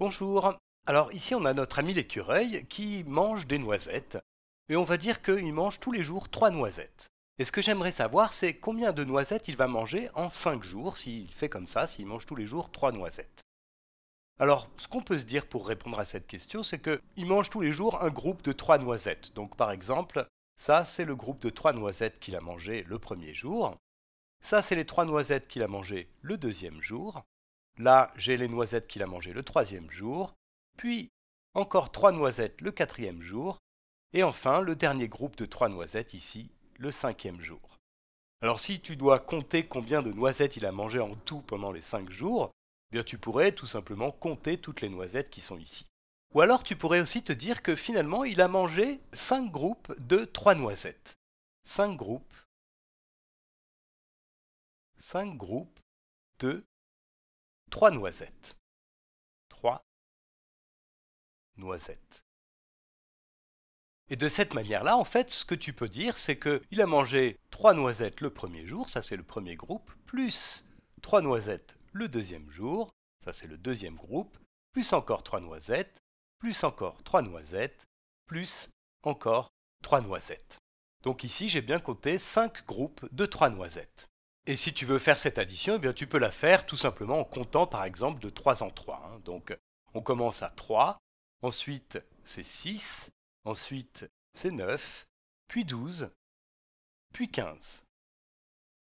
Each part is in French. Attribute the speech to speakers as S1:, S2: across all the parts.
S1: Bonjour. Alors ici on a notre ami l'écureuil qui mange des noisettes. Et on va dire qu'il mange tous les jours trois noisettes. Et ce que j'aimerais savoir, c'est combien de noisettes il va manger en 5 jours, s'il fait comme ça, s'il mange tous les jours trois noisettes. Alors, ce qu'on peut se dire pour répondre à cette question, c'est qu'il mange tous les jours un groupe de trois noisettes. Donc, par exemple, ça, c'est le groupe de trois noisettes qu'il a mangé le premier jour. Ça, c'est les trois noisettes qu'il a mangé le deuxième jour. Là, j'ai les noisettes qu'il a mangées le troisième jour, puis encore trois noisettes le quatrième jour, et enfin le dernier groupe de trois noisettes ici le cinquième jour. Alors si tu dois compter combien de noisettes il a mangé en tout pendant les cinq jours, eh bien tu pourrais tout simplement compter toutes les noisettes qui sont ici. Ou alors tu pourrais aussi te dire que finalement il a mangé cinq groupes de trois noisettes. Cinq groupes. Cinq groupes de Trois noisettes. Trois noisettes. Et de cette manière-là, en fait, ce que tu peux dire, c'est qu'il a mangé trois noisettes le premier jour, ça c'est le premier groupe, plus trois noisettes le deuxième jour, ça c'est le deuxième groupe, plus encore trois noisettes, plus encore trois noisettes, plus encore trois noisettes. Donc ici, j'ai bien compté cinq groupes de trois noisettes. Et si tu veux faire cette addition, eh bien, tu peux la faire tout simplement en comptant par exemple de 3 en 3. Hein. Donc on commence à 3, ensuite c'est 6, ensuite c'est 9, puis 12, puis 15.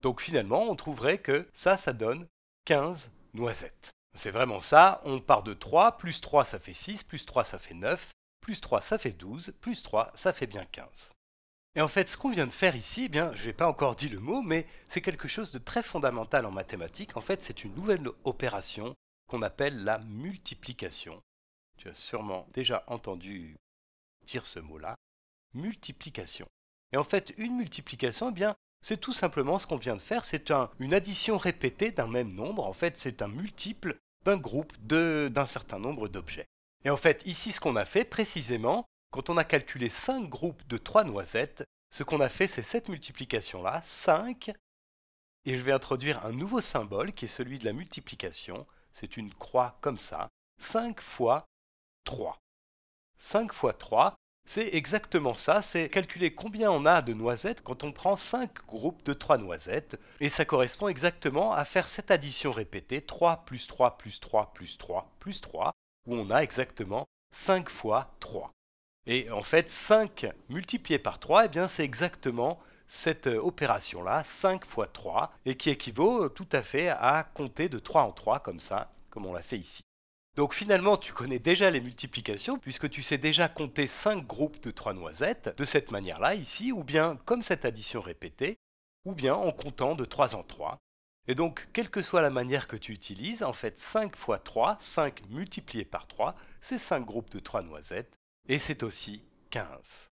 S1: Donc finalement, on trouverait que ça, ça donne 15 noisettes. C'est vraiment ça, on part de 3, plus 3 ça fait 6, plus 3 ça fait 9, plus 3 ça fait 12, plus 3 ça fait bien 15. Et en fait, ce qu'on vient de faire ici, eh bien, je n'ai pas encore dit le mot, mais c'est quelque chose de très fondamental en mathématiques. En fait, c'est une nouvelle opération qu'on appelle la multiplication. Tu as sûrement déjà entendu dire ce mot-là. Multiplication. Et en fait, une multiplication, eh bien, c'est tout simplement ce qu'on vient de faire. C'est une addition répétée d'un même nombre. En fait, c'est un multiple d'un groupe d'un certain nombre d'objets. Et en fait, ici, ce qu'on a fait précisément, quand on a calculé 5 groupes de 3 noisettes, ce qu'on a fait, c'est cette multiplication-là, 5, et je vais introduire un nouveau symbole qui est celui de la multiplication. C'est une croix comme ça. 5 fois 3. 5 fois 3, c'est exactement ça, c'est calculer combien on a de noisettes quand on prend 5 groupes de 3 noisettes, et ça correspond exactement à faire cette addition répétée, 3 plus 3 plus 3 plus 3 plus 3, où on a exactement 5 fois 3. Et en fait, 5 multiplié par 3, eh c'est exactement cette euh, opération-là, 5 fois 3, et qui équivaut euh, tout à fait à compter de 3 en 3 comme ça, comme on l'a fait ici. Donc finalement, tu connais déjà les multiplications, puisque tu sais déjà compter 5 groupes de 3 noisettes, de cette manière-là ici, ou bien comme cette addition répétée, ou bien en comptant de 3 en 3. Et donc, quelle que soit la manière que tu utilises, en fait 5 fois 3, 5 multiplié par 3, c'est 5 groupes de 3 noisettes, et c'est aussi 15.